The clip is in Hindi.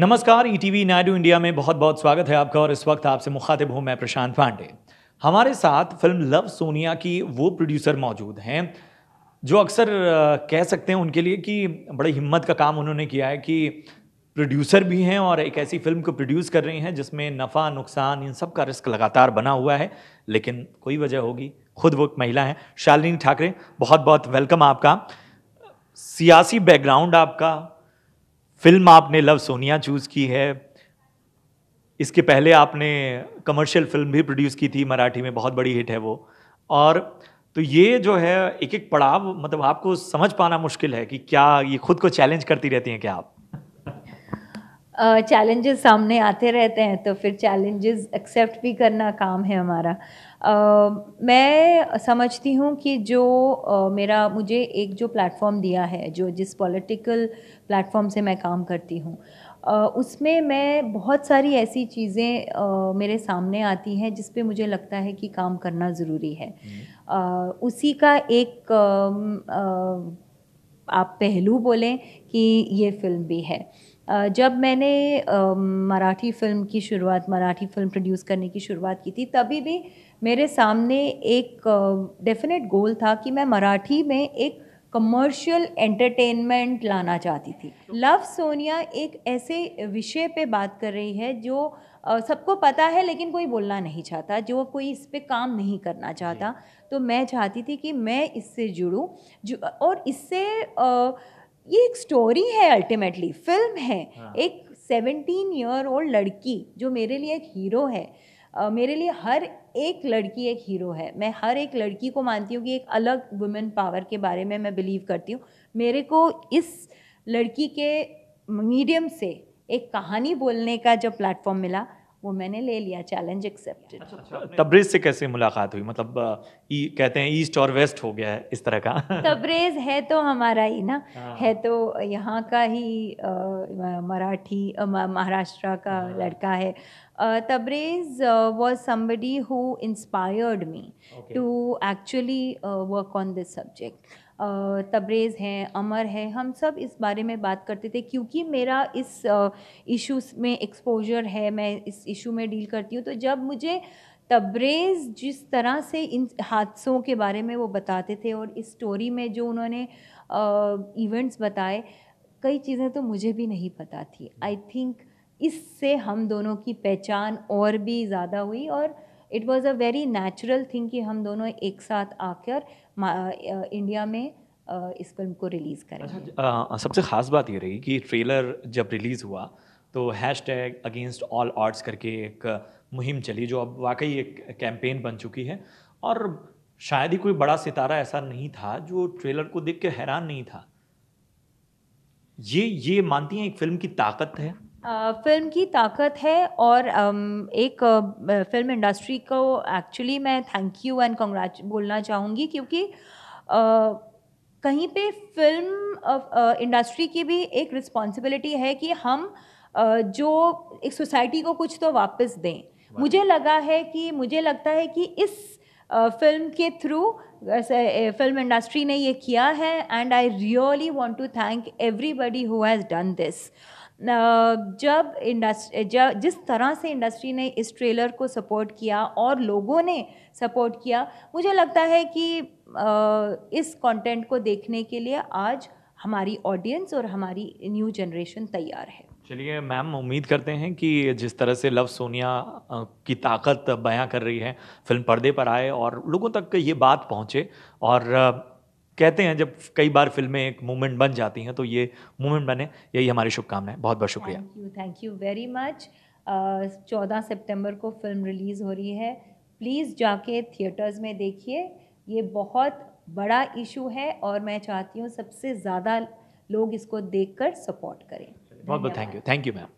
नमस्कार ईटीवी e नायडू इंडिया में बहुत बहुत स्वागत है आपका और इस वक्त आपसे मुखातिब हूं मैं प्रशांत पांडे हमारे साथ फिल्म लव सोनिया की वो प्रोड्यूसर मौजूद हैं जो अक्सर कह सकते हैं उनके लिए कि बड़ी हिम्मत का काम उन्होंने किया है कि प्रोड्यूसर भी हैं और एक ऐसी फिल्म को प्रोड्यूस कर रही हैं जिसमें नफ़ा नुकसान इन सब का रिस्क लगातार बना हुआ है लेकिन कोई वजह होगी खुद वो महिला हैं शालिनी ठाकरे बहुत बहुत वेलकम आपका सियासी बैकग्राउंड आपका फिल्म आपने लव सोनिया चूज़ की है इसके पहले आपने कमर्शियल फिल्म भी प्रोड्यूस की थी मराठी में बहुत बड़ी हिट है वो और तो ये जो है एक एक पड़ाव मतलब आपको समझ पाना मुश्किल है कि क्या ये खुद को चैलेंज करती रहती हैं क्या आप चैलेंजेस सामने आते रहते हैं तो फिर चैलेंजेस एक्सेप्ट भी करना काम है हमारा uh, मैं समझती हूँ कि जो uh, मेरा मुझे एक जो प्लेटफॉर्म दिया है जो जिस पॉलिटिकल प्लेटफॉर्म से मैं काम करती हूँ uh, उसमें मैं बहुत सारी ऐसी चीज़ें मेरे सामने आती हैं जिस पे मुझे लगता है कि काम करना ज़रूरी है हम्म। उसी का एक आप पहलू बोलें कि ये फिल्म भी है जब मैंने मराठी फ़िल्म की शुरुआत मराठी फ़िल्म प्रोड्यूस करने की शुरुआत की थी तभी भी मेरे सामने एक डेफिनेट गोल था कि मैं मराठी में एक कमर्शियल एंटरटेनमेंट लाना चाहती थी लव सोनिया एक ऐसे विषय पे बात कर रही है जो सबको पता है लेकिन कोई बोलना नहीं चाहता जो कोई इस पर काम नहीं करना चाहता तो मैं चाहती थी कि मैं इससे जुड़ूँ और इससे आ, ये एक स्टोरी है अल्टीमेटली फिल्म है हाँ. एक सेवेंटीन ईयर ओल्ड लड़की जो मेरे लिए एक हीरो है uh, मेरे लिए हर एक लड़की एक हीरो है मैं हर एक लड़की को मानती हूँ कि एक अलग वुमेन पावर के बारे में मैं बिलीव करती हूँ मेरे को इस लड़की के मीडियम से एक कहानी बोलने का जब प्लेटफॉर्म मिला वो मैंने ले लिया चैलेंज एक्सेप्टेड अच्छा, अच्छा से कैसे मुलाकात हुई मतलब ई कहते हैं ईस्ट और वेस्ट हो गया है इस तरह का तब्रेज है तो हमारा ही ना हाँ। है तो यहाँ का ही मराठी महाराष्ट्र का हाँ। लड़का है Tabrez was somebody who inspired me to actually work on this subject Tabrez है अमर है हम सब इस बारे में बात करते थे क्योंकि मेरा इस इश्यूज़ में एक्सपोजर है मैं इस इशू में डील करती हूँ तो जब मुझे तब्रेज़ जिस तरह से इन हादसों के बारे में वो बताते थे और इस स्टोरी में जो उन्होंने इवेंट्स बताए कई चीज़ें तो मुझे भी नहीं पता थी आई थिंक इससे हम दोनों की पहचान और भी ज़्यादा हुई और it was a very natural thing कि हम दोनों एक साथ आकर इंडिया में इस फिल्म को रिलीज़ करें अच्छा सबसे ख़ास बात ये रही कि ट्रेलर जब रिलीज़ हुआ तो hashtag against all arts करके एक मुहिम चली जो अब वाकई एक कैंपेन बन चुकी है और शायद ही कोई बड़ा सितारा ऐसा नहीं था जो ट्रेलर को देख के हैरान नहीं था ये ये मानती हैं एक फिल्म की ताकत है फिल्म की ताकत है और एक फिल्म इंडस्ट्री को एक्चुअली मैं थैंक यू एंड कॉन्ग्रेच बोलना चाहूँगी क्योंकि कहीं पे फिल्म इंडस्ट्री की भी एक रिस्पॉन्सिबिलिटी है कि हम जो एक सोसाइटी को कुछ तो वापस दें मुझे लगा है कि मुझे लगता है कि इस फिल्म के थ्रू फिल्म इंडस्ट्री ने ये किया है and I really want to thank everybody who has done this जब इंडस्ट्री जब जिस तरह से इंडस्ट्री ने इस ट्रेलर को सपोर्ट किया और लोगों ने सपोर्ट किया मुझे लगता है कि इस कंटेंट को देखने के लिए आज हमारी ऑडियंस और हमारी न्यू जनरेशन तैयार है चलिए मैम उम्मीद करते हैं कि जिस तरह से लव सोनिया की ताकत बयां कर रही है फिल्म पर्दे पर आए और लोगों तक ये बात पहुंचे और कहते हैं जब कई बार फिल्में एक मूवमेंट बन जाती हैं तो ये मूवमेंट बने यही हमारी शुभकामनाएं बहुत बहुत शुक्रिया thank you thank you very much चौदह सितंबर को फिल्म रिलीज़ हो रही है प्लीज़ जाके थिएटर्स में देखिए ये बहुत बड़ा इशू है और मैं चाहती हूँ सबसे ज़्यादा लोग इसको देखकर सपोर्ट करें Well, but thank you. Thank you, ma'am.